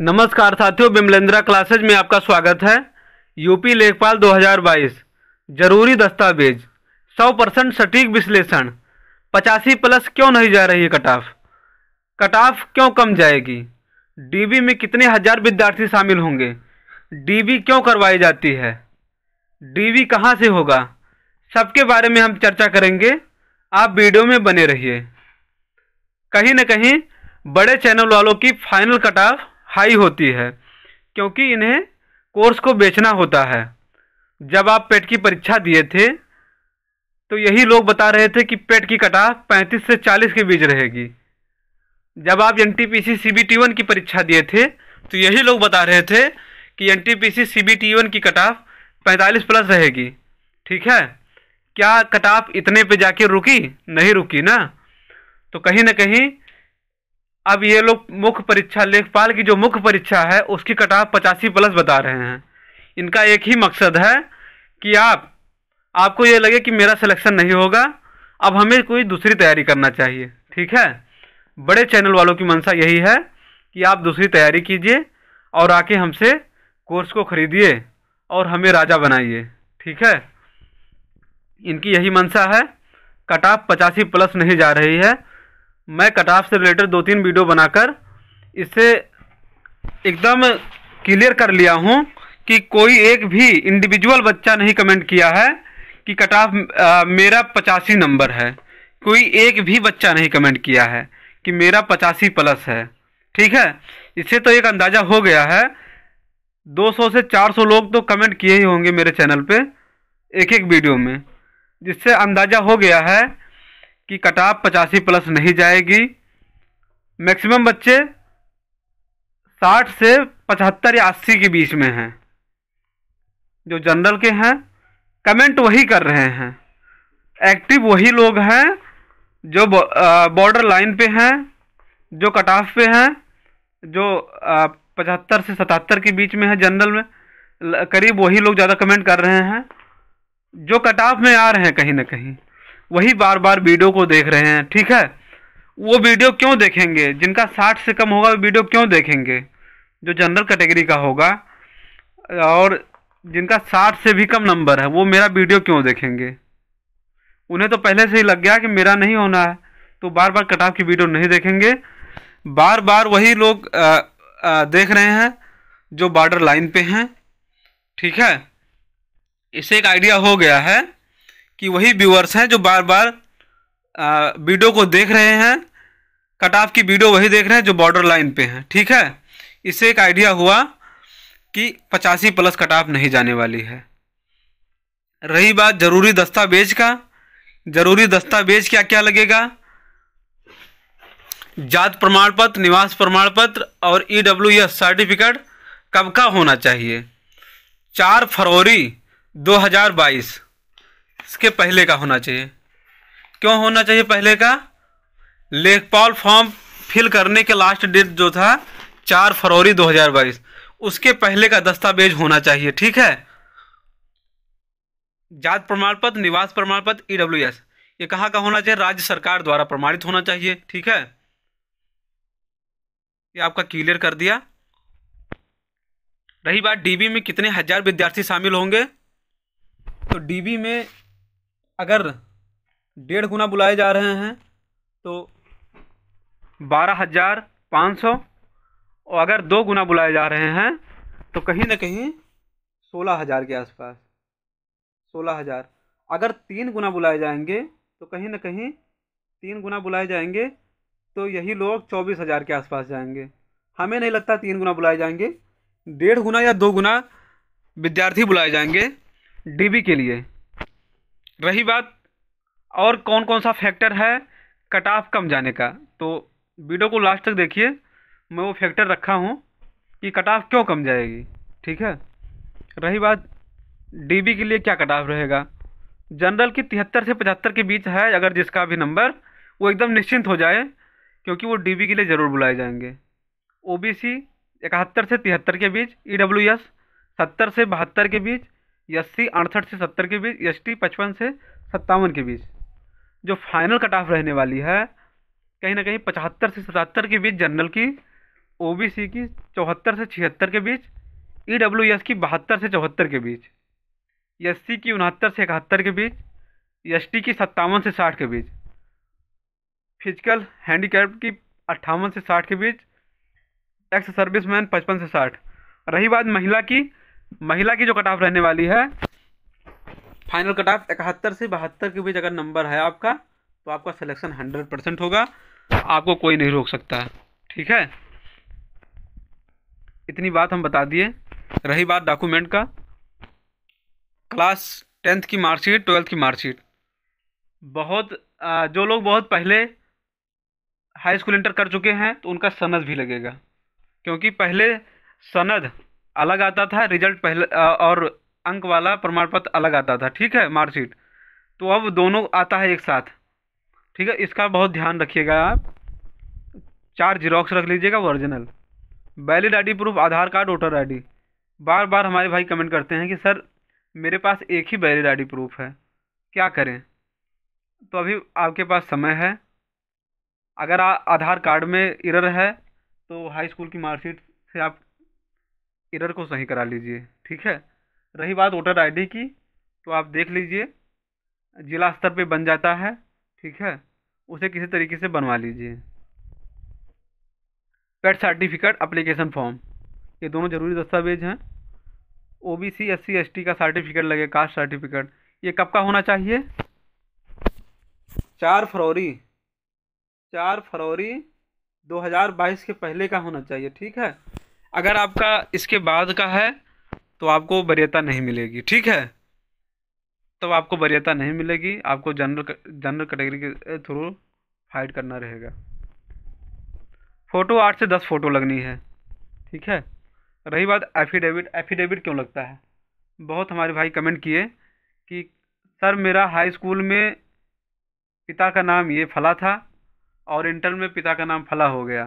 नमस्कार साथियों बिमलेंद्रा क्लासेज में आपका स्वागत है यूपी लेखपाल 2022 जरूरी दस्तावेज 100 परसेंट सटीक विश्लेषण पचासी प्लस क्यों नहीं जा रही है कट ऑफ कट ऑफ क्यों कम जाएगी डीबी में कितने हज़ार विद्यार्थी शामिल होंगे डीबी क्यों करवाई जाती है डीबी कहाँ से होगा सबके बारे में हम चर्चा करेंगे आप वीडियो में बने रहिए कहीं ना कहीं बड़े चैनल वालों की फाइनल कट ऑफ हाई होती है क्योंकि इन्हें कोर्स को बेचना होता है जब आप पेट की परीक्षा दिए थे तो यही लोग बता रहे थे कि पेट की कटाफ 35 से 40 के बीच रहेगी जब आप N T P C C B T one की परीक्षा दिए थे तो यही लोग बता रहे थे कि N T P C C B T one की कटाफ पैंतालीस प्लस रहेगी ठीक है क्या कटाफ इतने पे जाके रुकी नहीं रुकी ना तो कहीं ना कहीं अब ये लोग मुख्य परीक्षा लेखपाल की जो मुख्य परीक्षा है उसकी कटाव पचासी प्लस बता रहे हैं इनका एक ही मकसद है कि आप आपको ये लगे कि मेरा सिलेक्शन नहीं होगा अब हमें कोई दूसरी तैयारी करना चाहिए ठीक है बड़े चैनल वालों की मंशा यही है कि आप दूसरी तैयारी कीजिए और आके हमसे कोर्स को ख़रीदिए और हमें राजा बनाइए ठीक है इनकी यही मंशा है कटाप पचासी प्लस नहीं जा रही है मैं कटाफ से रिलेटेड दो तीन वीडियो बनाकर इसे एकदम क्लियर कर लिया हूँ कि कोई एक भी इंडिविजुअल बच्चा नहीं कमेंट किया है कि कटाफ मेरा पचासी नंबर है कोई एक भी बच्चा नहीं कमेंट किया है कि मेरा पचासी प्लस है ठीक है इससे तो एक अंदाज़ा हो गया है 200 से 400 लोग तो कमेंट किए ही होंगे मेरे चैनल पे एक एक वीडियो में जिससे अंदाज़ा हो गया है कट कटाप पचासी प्लस नहीं जाएगी मैक्सिमम बच्चे साठ से पचहत्तर या अस्सी के बीच में हैं जो जनरल के हैं कमेंट वही कर रहे हैं एक्टिव वही लोग हैं जो बॉर्डर लाइन पे हैं जो कट ऑफ पे हैं जो पचहत्तर से सतहत्तर के बीच में है जनरल में करीब वही लोग ज़्यादा कमेंट कर रहे हैं जो कट ऑफ में आ रहे हैं कहीं ना कहीं वही बार बार वीडियो को देख रहे हैं ठीक है वो वीडियो क्यों देखेंगे जिनका साठ से कम होगा वो वीडियो क्यों देखेंगे जो जनरल कैटेगरी का होगा और जिनका साठ से भी कम नंबर है वो मेरा वीडियो क्यों देखेंगे उन्हें तो पहले से ही लग गया कि मेरा नहीं होना है तो बार बार कटाव की वीडियो नहीं देखेंगे बार बार वही लोग आ, आ, देख रहे हैं जो बॉर्डर लाइन पे हैं ठीक है इससे एक आइडिया हो गया है कि वही व्यूअर्स हैं जो बार बार वीडियो को देख रहे हैं कट ऑफ की वीडियो वही देख रहे हैं जो बॉर्डर लाइन पे हैं ठीक है इससे एक आइडिया हुआ कि पचासी प्लस कट ऑफ नहीं जाने वाली है रही बात ज़रूरी दस्तावेज का ज़रूरी दस्तावेज क्या क्या लगेगा जात प्रमाण पत्र निवास प्रमाण पत्र और ई डब्ल्यू एस सर्टिफिकेट कब का होना चाहिए चार फरवरी 2022 इसके पहले का होना चाहिए क्यों होना चाहिए पहले का लेखपाल फॉर्म फिल करने के लास्ट डेट जो था चार फरवरी 2022 उसके पहले का दस्तावेज होना चाहिए ठीक है जात प्रमाण पत्र निवास प्रमाण पत्र ईडब्ल्यू e एस ये कहाँ का होना चाहिए राज्य सरकार द्वारा प्रमाणित होना चाहिए ठीक है ये आपका क्लियर कर दिया रही बात डीबी में कितने हजार विद्यार्थी शामिल होंगे तो डीबी में अगर डेढ़ गुना बुलाए जा रहे हैं तो बारह हज़ार पाँच सौ और अगर दो गुना बुलाए जा रहे हैं तो कहीं ना कहीं सोलह हज़ार के आसपास सोलह हज़ार अगर तीन गुना बुलाए जाएंगे तो कहीं ना कहीं तीन गुना बुलाए जाएंगे तो यही लोग चौबीस हज़ार के आसपास जाएंगे हमें नहीं लगता तीन गुना बुलाए जाएंगे डेढ़ गुना या दो गुना विद्यार्थी बुलाए जाएंगे डीबी के लिए रही बात और कौन कौन सा फैक्टर है कट ऑफ कम जाने का तो वीडियो को लास्ट तक देखिए मैं वो फैक्टर रखा हूँ कि कट ऑफ क्यों कम जाएगी ठीक है रही बात डीबी के लिए क्या कट ऑफ रहेगा जनरल की तिहत्तर से पचहत्तर के बीच है अगर जिसका भी नंबर वो एकदम निश्चिंत हो जाए क्योंकि वो डीबी के लिए ज़रूर बुलाए जाएंगे ओबीसी इकहत्तर से तिहत्तर के बीच ईडब्ल्यूएस e सत्तर से बहत्तर के बीच एस सी अड़सठ से सत्तर के बीच एस टी पचपन से सत्तावन के बीच जो फाइनल कट ऑफ रहने वाली है कहीं ना कहीं पचहत्तर से सतहत्तर के बीच जनरल की ओबीसी की चौहत्तर से छिहत्तर के बीच ई e की बहत्तर से चौहत्तर के बीच एस की उनहत्तर से इकहत्तर के बीच एस की सत्तावन से साठ के बीच फिजिकल हैंडीकैप की अट्ठावन से साठ के बीच एक्स सर्विसमैन पचपन से साठ रही बात महिला की महिला की जो कट ऑफ रहने वाली है फाइनल कट ऑफ इकहत्तर से बहत्तर के बीच अगर नंबर है आपका तो आपका सिलेक्शन हंड्रेड परसेंट होगा आपको कोई नहीं रोक सकता ठीक है इतनी बात हम बता दिए रही बात डॉक्यूमेंट का क्लास टेंथ की मार्कशीट ट्वेल्थ की मार्कशीट बहुत जो लोग बहुत पहले हाई स्कूल इंटर कर चुके हैं तो उनका सनद भी लगेगा क्योंकि पहले सनद अलग आता था रिजल्ट पहले और अंक वाला प्रमाण पत्र अलग आता था ठीक है मार्कशीट तो अब दोनों आता है एक साथ ठीक है इसका बहुत ध्यान रखिएगा आप चार जीरोक्स रख लीजिएगा original valid ID proof Aadhaar card voter ID बार बार हमारे भाई कमेंट करते हैं कि सर मेरे पास एक ही वैलिड आईडी प्रूफ है क्या करें तो अभी आपके पास समय है अगर आधार कार्ड में इरर है तो हाई स्कूल की मार्कशीट से आप एरर को सही करा लीजिए ठीक है रही बात वोटर आईडी की तो आप देख लीजिए जिला स्तर पे बन जाता है ठीक है उसे किसी तरीके से बनवा लीजिए पेट सर्टिफिकेट अप्लीकेशन फॉर्म ये दोनों ज़रूरी दस्तावेज हैं O B C S C S T का सर्टिफिकेट लगे कास्ट सर्टिफिकेट ये कब का होना चाहिए चार फरवरी चार फरवरी 2022 के पहले का होना चाहिए ठीक है अगर आपका इसके बाद का है तो आपको वरीयता नहीं मिलेगी ठीक है तो आपको वरीयता नहीं मिलेगी आपको जनरल जनरल कैटेगरी के थ्रू हाइड करना रहेगा फ़ोटो आठ से दस फ़ोटो लगनी है ठीक है रही बात एफिडेविट एफिडेविट क्यों लगता है बहुत हमारे भाई कमेंट किए कि सर मेरा हाई स्कूल में पिता का नाम ये फला था और इंटर में पिता का नाम फला हो गया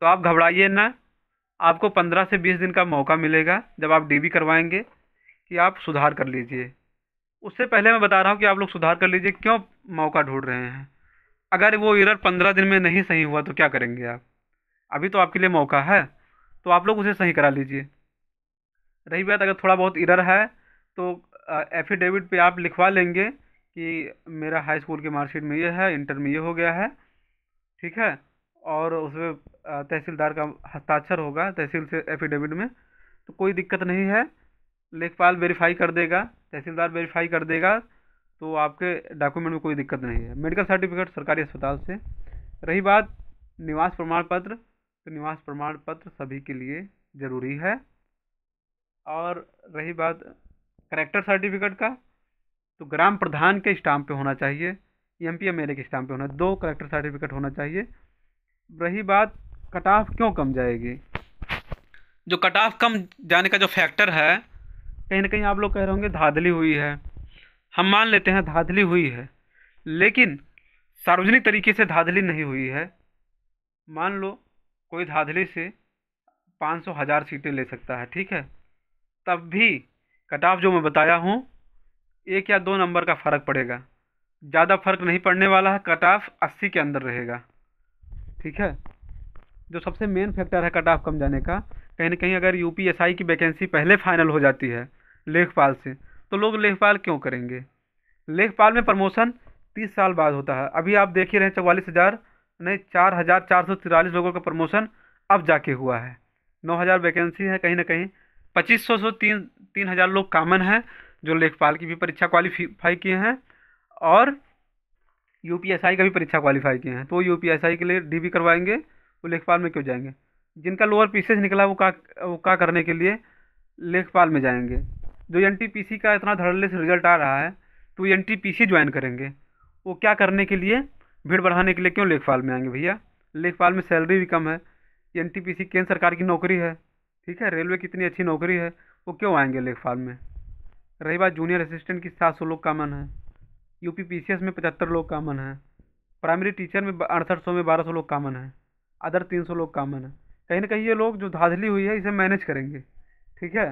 तो आप घबराइए ना आपको पंद्रह से बीस दिन का मौका मिलेगा जब आप डी करवाएंगे कि आप सुधार कर लीजिए उससे पहले मैं बता रहा हूँ कि आप लोग सुधार कर लीजिए क्यों मौका ढूंढ रहे हैं अगर वो इरर पंद्रह दिन में नहीं सही हुआ तो क्या करेंगे आप अभी तो आपके लिए मौका है तो आप लोग उसे सही करा लीजिए रही बात अगर थोड़ा बहुत इरर है तो एफिडेविट पे आप लिखवा लेंगे कि मेरा हाई स्कूल की मार्कशीट में ये है इंटर में ये हो गया है ठीक है और उसमें तहसीलदार का हस्ताक्षर होगा तहसील से एफिडेविट में तो कोई दिक्कत नहीं है लेखपाल वेरीफाई कर देगा तहसीलदार वेरीफाई कर देगा तो आपके डॉक्यूमेंट में कोई दिक्कत नहीं है मेडिकल सर्टिफिकेट सरकारी अस्पताल से रही बात निवास प्रमाण पत्र तो निवास प्रमाण पत्र सभी के लिए ज़रूरी है और रही बात करेक्टर सर्टिफिकेट का तो ग्राम प्रधान के स्टाम्प पे होना चाहिए एम पी एम एल के स्टाम्प पे होना दो करेक्टर सर्टिफिकेट होना चाहिए रही बात कट ऑफ क्यों कम जाएगी जो कट ऑफ कम जाने का जो फैक्टर है कहीं ना कहीं आप लोग कह रहे होंगे धाधली हुई है हम मान लेते हैं धाधली हुई है लेकिन सार्वजनिक तरीके से धाधली नहीं हुई है मान लो कोई धाधली से पाँच सौ हज़ार सीटें ले सकता है ठीक है तब भी कट ऑफ जो मैं बताया हूँ एक या दो नंबर का फ़र्क पड़ेगा ज़्यादा फ़र्क नहीं पड़ने वाला है कट ऑफ अस्सी के अंदर रहेगा ठीक है जो सबसे मेन फैक्टर है कट ऑफ कम जाने का कहीं ना कहीं अगर यू की वैकेंसी पहले फाइनल हो जाती है लेखपाल से तो लोग लेखपाल क्यों करेंगे लेखपाल में प्रमोशन तीस साल बाद होता है अभी आप देख ही रहे हैं चौवालीस हज़ार नहीं चार हज़ार चार सौ तिरालीस लोगों का प्रमोशन अब जाके हुआ है नौ हज़ार वैकेंसी है कहीं ना कहीं पच्चीस सौ से तीन तीन हज़ार लोग कामन हैं जो लेखपाल की भी परीक्षा क्वालिफाई किए हैं और यू का भी परीक्षा क्वालिफाई किए हैं तो यू के लिए डी करवाएंगे वो लेखपाल में क्यों जाएंगे जिनका लोअर पीसेज निकला वो का वो का करने के लिए लेखपाल में जाएंगे जो एन का इतना धड़ल्ले से रिजल्ट आ रहा है तो एन टी ज्वाइन करेंगे वो क्या करने के लिए भीड़ बढ़ाने के लिए क्यों लेखपाल में आएंगे भैया लेखपाल में सैलरी भी कम है एन केंद्र सरकार की नौकरी है ठीक है रेलवे की इतनी अच्छी नौकरी है वो क्यों आएंगे लेखपाल में रही बात जूनियर असिस्टेंट की सात सौ लोग का मन है यूपी पीसीएस में पचहत्तर लोग कामन हैं प्राइमरी टीचर में अड़सठ सौ में बारह सौ लोग कामन हैं अदर तीन सौ लोग कामन हैं कहीं ना कहीं ये लोग जो धाधली हुई है इसे मैनेज करेंगे ठीक है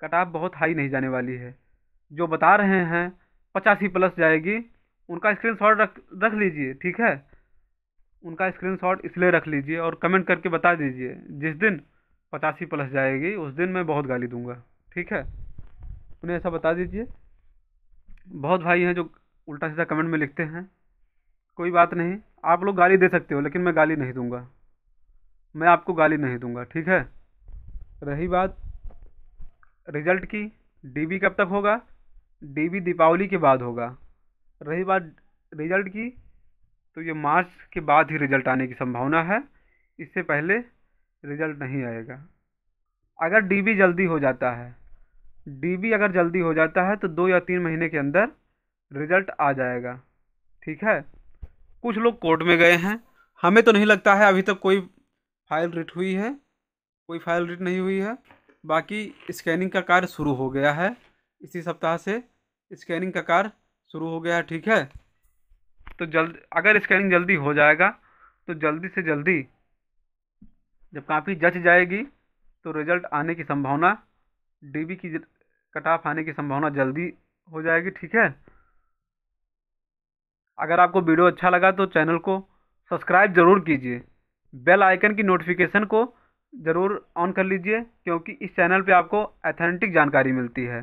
कटाप बहुत हाई नहीं जाने वाली है जो बता रहे हैं पचासी प्लस जाएगी उनका स्क्रीन शॉट रख रख लीजिए ठीक है उनका स्क्रीन शॉट इसलिए रख लीजिए और कमेंट करके बता दीजिए जिस दिन पचासी प्लस जाएगी उस दिन मैं बहुत गाली दूंगा ठीक है उन्हें ऐसा बता दीजिए बहुत भाई हैं जो उल्टा सीधा कमेंट में लिखते हैं कोई बात नहीं आप लोग गाली दे सकते हो लेकिन मैं गाली नहीं दूंगा मैं आपको गाली नहीं दूंगा ठीक है रही बात रिजल्ट की डीबी कब तक होगा डीबी दीपावली के बाद होगा रही बात रिजल्ट की तो ये मार्च के बाद ही रिजल्ट आने की संभावना है इससे पहले रिजल्ट नहीं आएगा अगर डीबी जल्दी हो जाता है डीबी अगर जल्दी हो जाता है तो दो या तीन महीने के अंदर रिजल्ट आ जाएगा ठीक है कुछ लोग कोर्ट में गए हैं हमें तो नहीं लगता है अभी तक कोई फाइल रिट हुई है कोई फाइल रिट नहीं हुई है बाकी स्कैनिंग का कार्य शुरू हो गया है इसी सप्ताह से स्कैनिंग का कार्य शुरू हो गया है ठीक है तो जल्द अगर स्कैनिंग जल्दी हो जाएगा तो जल्दी से जल्दी जब काफ़ी जच जाएगी तो रिजल्ट आने की संभावना डीबी की कट ऑफ आने की संभावना जल्दी हो जाएगी ठीक है अगर आपको वीडियो अच्छा लगा तो चैनल को सब्सक्राइब ज़रूर कीजिए बेल आइकन की नोटिफिकेशन को ज़रूर ऑन कर लीजिए क्योंकि इस चैनल पे आपको एथेंटिक जानकारी मिलती है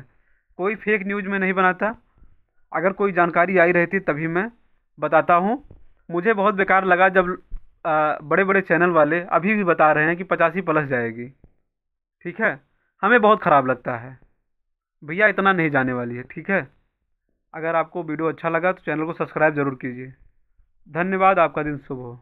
कोई फेक न्यूज़ में नहीं बनाता अगर कोई जानकारी आई रहती तभी मैं बताता हूँ मुझे बहुत बेकार लगा जब आ, बड़े बड़े चैनल वाले अभी भी बता रहे हैं कि पचासी प्लस जाएगी ठीक है हमें बहुत ख़राब लगता है भैया इतना नहीं जाने वाली है ठीक है अगर आपको वीडियो अच्छा लगा तो चैनल को सब्सक्राइब ज़रूर कीजिए धन्यवाद आपका दिन शुभ हो